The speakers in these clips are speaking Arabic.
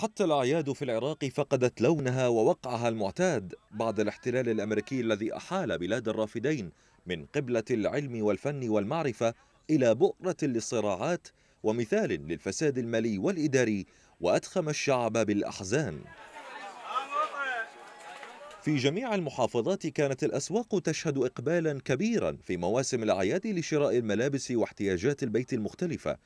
حتى الأعياد في العراق فقدت لونها ووقعها المعتاد بعد الاحتلال الأمريكي الذي أحال بلاد الرافدين من قبلة العلم والفن والمعرفة إلى بؤرة للصراعات ومثال للفساد المالي والإداري وأدخم الشعب بالأحزان في جميع المحافظات كانت الأسواق تشهد إقبالا كبيرا في مواسم الأعياد لشراء الملابس واحتياجات البيت المختلفة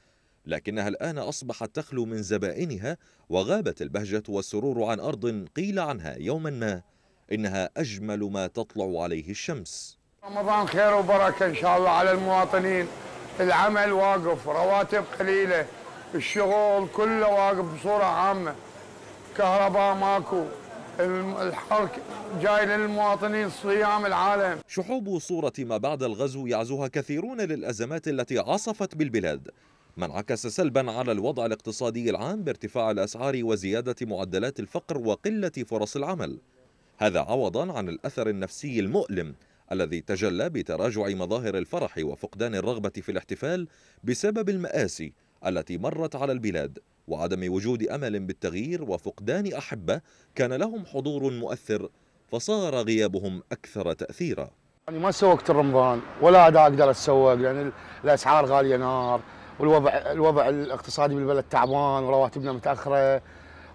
لكنها الآن أصبحت تخلو من زبائنها وغابت البهجة والسرور عن أرض قيل عنها يوما ما إنها أجمل ما تطلع عليه الشمس رمضان خير وبركة إن شاء الله على المواطنين العمل واقف رواتب قليلة الشغل كله واقف بصورة عامة كهرباء ماكو الحرك جاي للمواطنين صيام العالم شحوب صورة ما بعد الغزو يعزوها كثيرون للأزمات التي عصفت بالبلاد ما انعكس سلبا على الوضع الاقتصادي العام بارتفاع الأسعار وزيادة معدلات الفقر وقلة فرص العمل هذا عوضا عن الأثر النفسي المؤلم الذي تجلى بتراجع مظاهر الفرح وفقدان الرغبة في الاحتفال بسبب المآسي التي مرت على البلاد وعدم وجود أمل بالتغيير وفقدان أحبة كان لهم حضور مؤثر فصار غيابهم أكثر تأثيرا يعني ما سوقت رمضان ولا عاد أقدر أتسوق لأن يعني الأسعار غالية نار والوضع الوضع الاقتصادي بالبلد تعبان ورواتبنا متاخره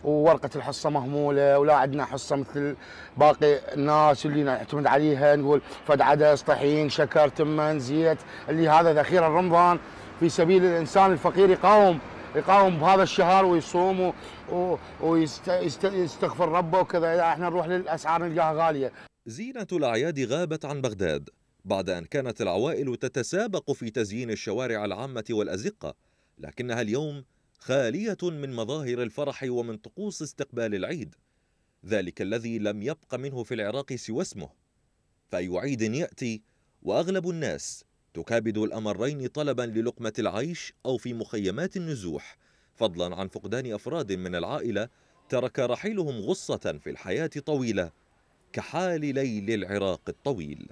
وورقه الحصه مهموله ولا عندنا حصه مثل باقي الناس اللي نعتمد عليها نقول فد عدس طحين شكر تمن زيت اللي هذا ذخيره رمضان في سبيل الانسان الفقير يقاوم يقاوم بهذا الشهر ويصوم ويستغفر ربه وكذا احنا نروح للاسعار نلقاها غاليه زينة الأعياد غابت عن بغداد بعد أن كانت العوائل تتسابق في تزيين الشوارع العامة والأزقة لكنها اليوم خالية من مظاهر الفرح ومن طقوس استقبال العيد ذلك الذي لم يبق منه في العراق سوى اسمه فأي عيد يأتي وأغلب الناس تكابد الأمرين طلبا للقمة العيش أو في مخيمات النزوح فضلا عن فقدان أفراد من العائلة ترك رحيلهم غصة في الحياة طويلة كحال ليل العراق الطويل